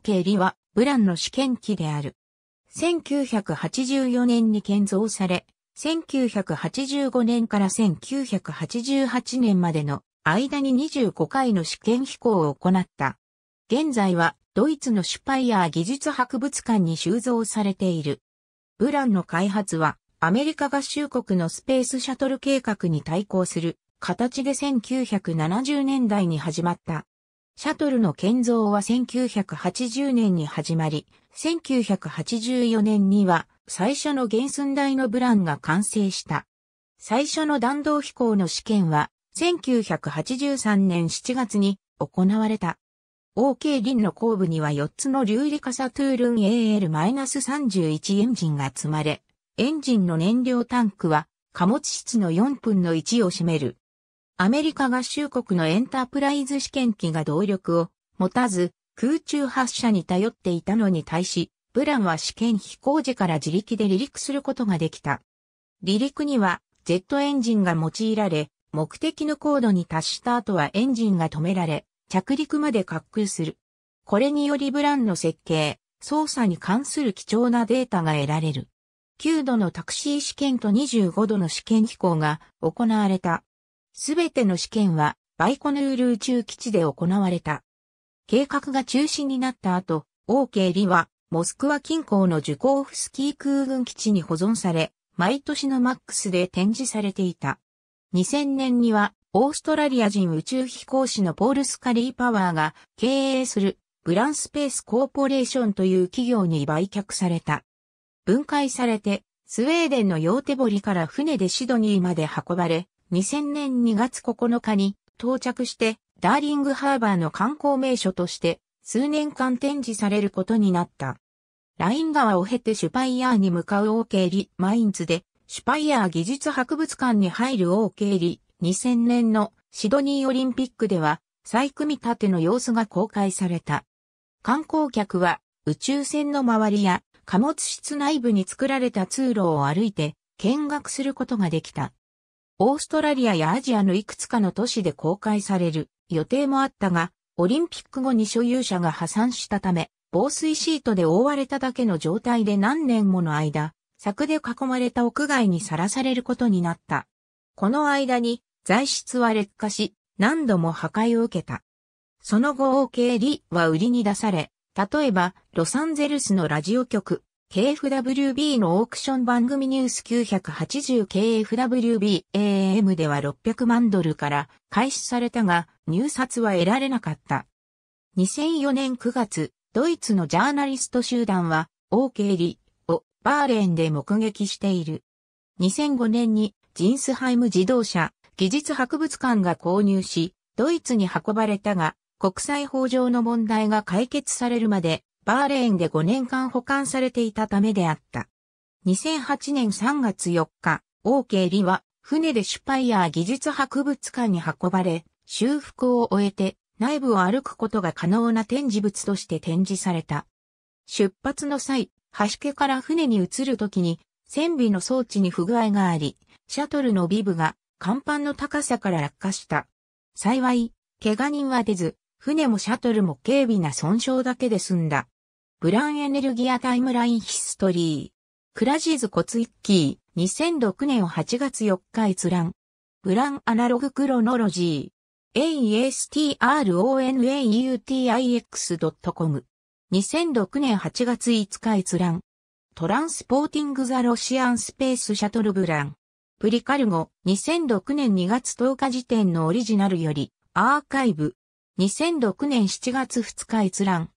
ケー・リはブランの試験機である。1984年に建造され、1985年から1988年までの間に25回の試験飛行を行った。現在はドイツのシュパイヤー技術博物館に収蔵されている。ブランの開発はアメリカ合衆国のスペースシャトル計画に対抗する形で1970年代に始まった。シャトルの建造は1980年に始まり、1984年には最初の原寸大のブランが完成した。最初の弾道飛行の試験は1983年7月に行われた。OK リンの後部には4つの流理カサトゥールン AL-31 エンジンが積まれ、エンジンの燃料タンクは貨物室の4分の1を占めるアメリカ合衆国のエンタープライズ試験機が動力を持たず空中発射に頼っていたのに対し、ブランは試験飛行時から自力で離陸することができた。離陸にはジェットエンジンが用いられ、目的の高度に達した後はエンジンが止められ、着陸まで滑空する。これによりブランの設計、操作に関する貴重なデータが得られる。9度のタクシー試験と25度の試験飛行が行われた。すべての試験はバイコヌール宇宙基地で行われた。計画が中止になった後、オーケーリはモスクワ近郊のジュコーフスキー空軍基地に保存され、毎年のマックスで展示されていた。2000年にはオーストラリア人宇宙飛行士のポール・スカリー・パワーが経営するブランスペースコーポレーションという企業に売却された。分解されて、スウェーデンのヨーテボリから船でシドニーまで運ばれ、2000年2月9日に到着してダーリングハーバーの観光名所として数年間展示されることになった。ライン川を経てシュパイヤーに向かうオーケーリマインズでシュパイヤー技術博物館に入るオーケーリ2000年のシドニーオリンピックでは再組み立ての様子が公開された。観光客は宇宙船の周りや貨物室内部に作られた通路を歩いて見学することができた。オーストラリアやアジアのいくつかの都市で公開される予定もあったが、オリンピック後に所有者が破産したため、防水シートで覆われただけの状態で何年もの間、柵で囲まれた屋外にさらされることになった。この間に材質は劣化し、何度も破壊を受けた。その後 OK リは売りに出され、例えばロサンゼルスのラジオ局、KFWB のオークション番組ニュース 980KFWBAM では600万ドルから開始されたが入札は得られなかった。2004年9月、ドイツのジャーナリスト集団は OK リをバーレーンで目撃している。2005年にジンスハイム自動車技術博物館が購入し、ドイツに運ばれたが国際法上の問題が解決されるまでバーレーンで5年間保管されていたためであった。2008年3月4日、オーケーリは船でシュパイヤー技術博物館に運ばれ、修復を終えて内部を歩くことが可能な展示物として展示された。出発の際、端気から船に移るときに、船尾の装置に不具合があり、シャトルのビブが甲板の高さから落下した。幸い、怪我人は出ず、船もシャトルも軽微な損傷だけで済んだ。ブランエネルギアタイムラインヒストリー。クラジーズコツイッキー、2006年8月4日閲覧。ブランアナログクロノロジー。astronautix.com。2006年8月5日閲覧。トランスポーティング・ザ・ロシアン・スペース・シャトル・ブラン。プリカルゴ、2006年2月10日時点のオリジナルより、アーカイブ。2006年7月2日閲覧。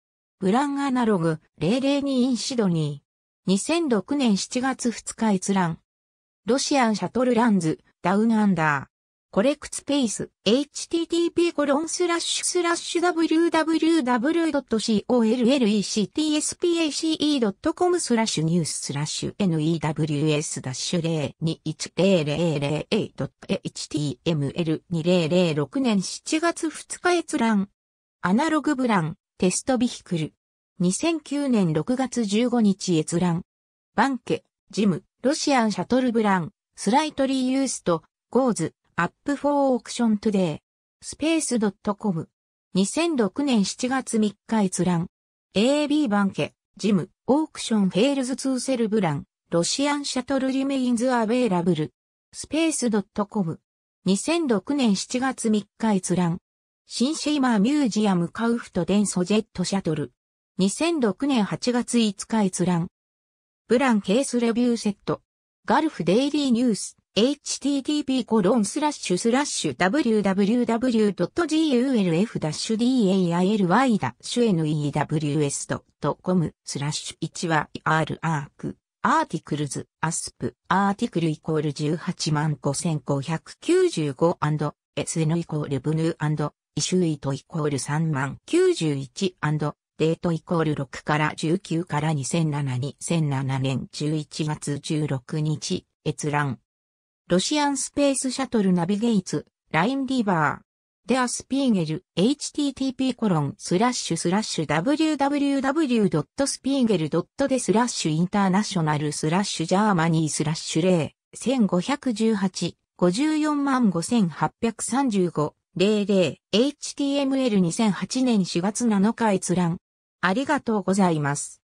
ブランアナログ002インシドニー。2006年7月2日閲覧。ロシアンシャトルランズ、ダウンアンダー。コレクツペース、http コロンスラッシュスラッシュ www.collectspace.com スラッシュニューススラッシュ news-0210008.html2006 年7月2日閲覧。アナログブラン。テストビヒクル。2009年6月15日閲覧。バンケ、ジム、ロシアンシャトルブラン、スライトリーユースト、ゴーズ、アップフォーオークショントゥデイ。スペースドットコム。2006年7月3日閲覧。AB バンケ、ジム、オークションフェールズツーセルブラン、ロシアンシャトルリメインズアベイラブル。スペースドットコム。2006年7月3日閲覧。シンシェイマーミュージアムカウフトデンソジェットシャトル。2006年8月5日閲覧。ブランケースレビューセット。ガルフデイリーニュース。http コロンスラッシュスラッシュ www.gulf-daily-news.com スラッシュ1 y r アークアーティクルズアスプアーティクルイコール18万5595 SN イコールブヌーイシュイトイコール3万91デートイコール6から19から2007 2007年11月16日閲覧ロシアンスペースシャトルナビゲイツラインリバーデアスピーゲル、http コロン、スラッシュスラッシュ www.spiegel.de スラッシュインターナショナルスラッシュジャーマニースラッシュ0、1518、54万5835 00HTML2008 年4月7日閲覧。ありがとうございます。